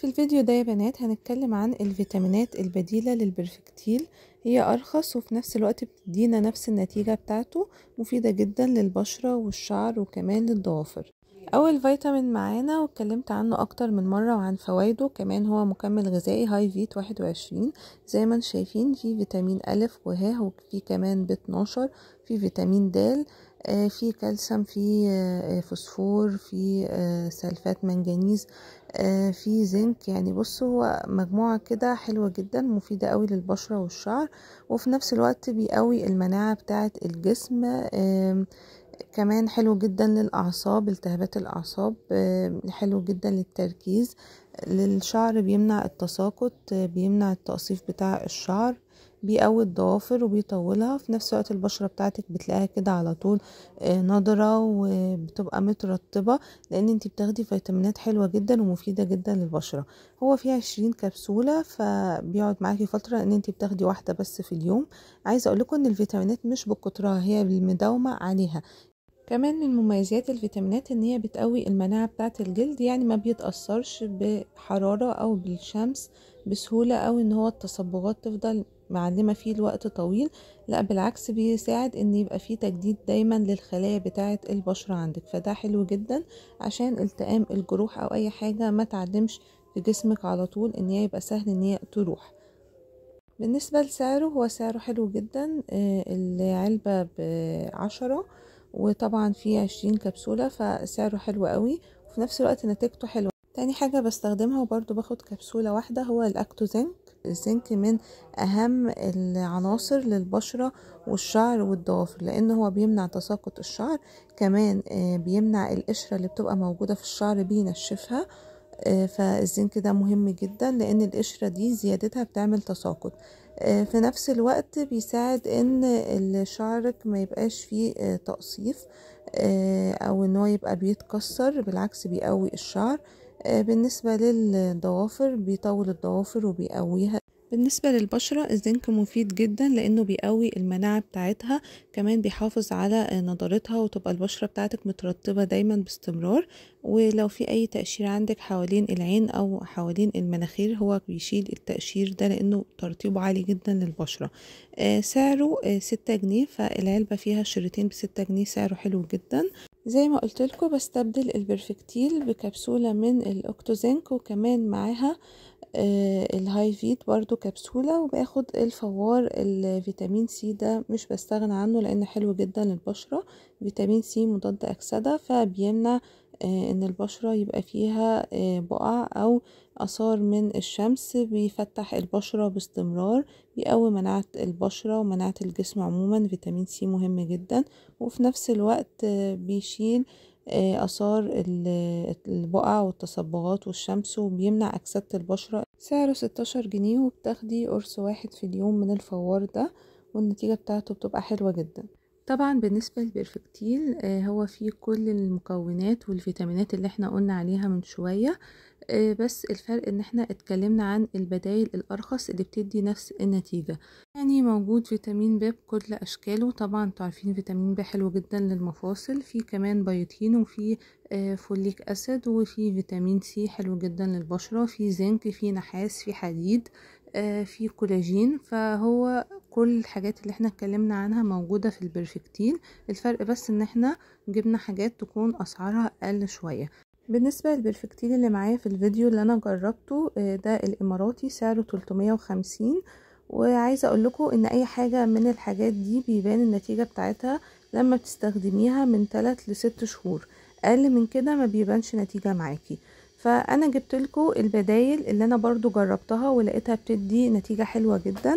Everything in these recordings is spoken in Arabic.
في الفيديو ده يا بنات هنتكلم عن الفيتامينات البديلة للبرفكتيل هي أرخص وفي نفس الوقت بتدينا نفس النتيجة بتاعته مفيدة جدا للبشرة والشعر وكمان للضوافر أول فيتامين معانا واتكلمت عنه أكتر من مرة وعن فوائده كمان هو مكمل غذائي هاي فيت واحد وعشرين زي ما انتم شايفين فيه فيتامين ألف وه وفي كمان ب 12 فيه فيتامين د آه، في كالسيوم في آه، آه، فوسفور في سلفات منجنيز في زنك يعني بص هو مجموعة كده حلوة جدا مفيدة قوي للبشرة والشعر وفي نفس الوقت بيقوي المناعة بتاعة الجسم كمان حلو جدا للأعصاب التهابات الأعصاب حلو جدا للتركيز للشعر بيمنع التساقط بيمنع التقصيف بتاع الشعر بيقوي الضوافر وبيطولها في نفس الوقت البشرة بتاعتك بتلاقيها كده على طول آه، نضرة وبتبقى مترطبة لان انت بتاخدي فيتامينات حلوة جدا ومفيدة جدا للبشرة هو فيه عشرين كبسولة فبيقعد معاكي فترة ان انت بتاخدي واحدة بس في اليوم عايزة لكم ان الفيتامينات مش بكترها هي بالمداومة عليها كمان من مميزات الفيتامينات ان هي بتقوي المناعة بتاعة الجلد يعني ما بيتأثرش بحرارة او بالشمس بسهولة او ان هو التصبغات تفضل معلمة فيه لوقت طويل لا بالعكس بيساعد ان يبقى فيه تجديد دايما للخلايا بتاعة البشرة عندك فده حلو جدا عشان التئام الجروح او اي حاجة ما تعدمش في جسمك على طول ان هي يبقى سهل ان هي تروح بالنسبة لسعره هو سعره حلو جدا آه، العلبة بعشرة وطبعا فيه عشرين كبسولة فسعره حلو قوي وفي نفس الوقت نتيجته حلوة تاني حاجة بستخدمها وبرضو باخد كبسولة واحدة هو الاكتوزين الزنك من أهم العناصر للبشرة والشعر والضوافر لأن هو بيمنع تساقط الشعر كمان آه، بيمنع القشرة اللي بتبقى موجودة في الشعر بينشفها آه، فالزنك ده مهم جدا لأن القشرة دي زيادتها بتعمل تساقط آه، في نفس الوقت بيساعد ان شعرك ما يبقاش فيه تقصيف او ان هو يبقى بيتكسر بالعكس بيقوي الشعر آه، بالنسبة للضوافر بيطول الضوافر وبيقويها بالنسبة للبشرة الزنك مفيد جدا لانه بيقوي المناعة بتاعتها كمان بيحافظ على آه، نضارتها وتبقى البشرة بتاعتك مترطبة دايما باستمرار ولو في اي تأشير عندك حوالين العين او حوالين المناخير هو بيشيل التقشير ده لانه ترطيبه عالي جدا للبشرة آه، سعره ستة جنيه فالعلبة فيها شريطين بستة جنيه سعره حلو جدا زي ما قلت لكم بستبدل البرفكتيل بكبسولة من الأكتوزينك وكمان معاها آه، الهاي فيت برضو كبسولة وباخد الفوار الفيتامين سي ده مش بستغنى عنه لان حلو جدا للبشرة فيتامين سي مضاد اكسدة فبيمنع آه، ان البشرة يبقى فيها آه، بقع او اثار من الشمس بيفتح البشرة باستمرار بيقوي مناعة البشرة ومناعة الجسم عموما فيتامين سي مهم جدا وفي نفس الوقت آه، بيشيل آثار البقع والتصبغات والشمس وبيمنع أكسدة البشرة سعره 16 جنيه وبتاخدي قرص واحد في اليوم من الفوار ده والنتيجة بتاعته بتبقى حلوة جدا طبعا بالنسبة للبرفكتيل آه، هو فيه كل المكونات والفيتامينات اللي احنا قلنا عليها من شوية آه، بس الفرق ان احنا اتكلمنا عن البدايل الارخص اللي بتدي نفس النتيجة يعني موجود فيتامين ب بكل اشكاله طبعا تعرفين فيتامين ب حلو جدا للمفاصل في كمان بيوتين وفي آه، فوليك اسيد وفي فيتامين سي حلو جدا للبشرة في زنك في نحاس في حديد في كولاجين فهو كل الحاجات اللي احنا اتكلمنا عنها موجودة في البرفكتين الفرق بس ان احنا جبنا حاجات تكون اسعارها اقل شوية بالنسبة للبرفكتين اللي معايا في الفيديو اللي انا جربته آه، ده الاماراتي سعره 350 وعايزة اقول لكم ان اي حاجة من الحاجات دي بيبان النتيجة بتاعتها لما بتستخدميها من 3 ل 6 شهور اقل من كده ما بيبانش نتيجة معاكي فانا جبت لكم البدايل اللي انا برضو جربتها ولقيتها بتدي نتيجة حلوة جدا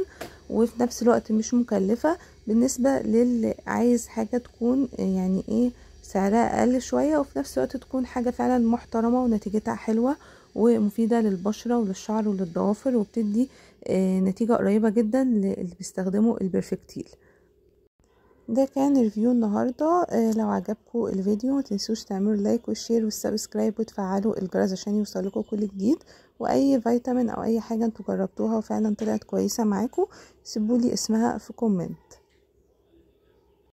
وفي نفس الوقت مش مكلفة بالنسبة للي عايز حاجة تكون يعني ايه سعرها اقل شوية وفي نفس الوقت تكون حاجة فعلا محترمة ونتيجتها حلوة ومفيدة للبشرة وللشعر وللضوافر وبتدي آه، نتيجة قريبة جدا اللي بيستخدموا البرفكتيل ده كان ريفيو النهاردة آه لو عجبكم الفيديو متنسوش تعملوا لايك والشير والسبسكرايب وتفعلوا الجرس عشان يوصلكوا كل جديد واي فيتامين او اي حاجة انتوا جربتوها وفعلا طلعت كويسة معاكم سيبولي اسمها في كومنت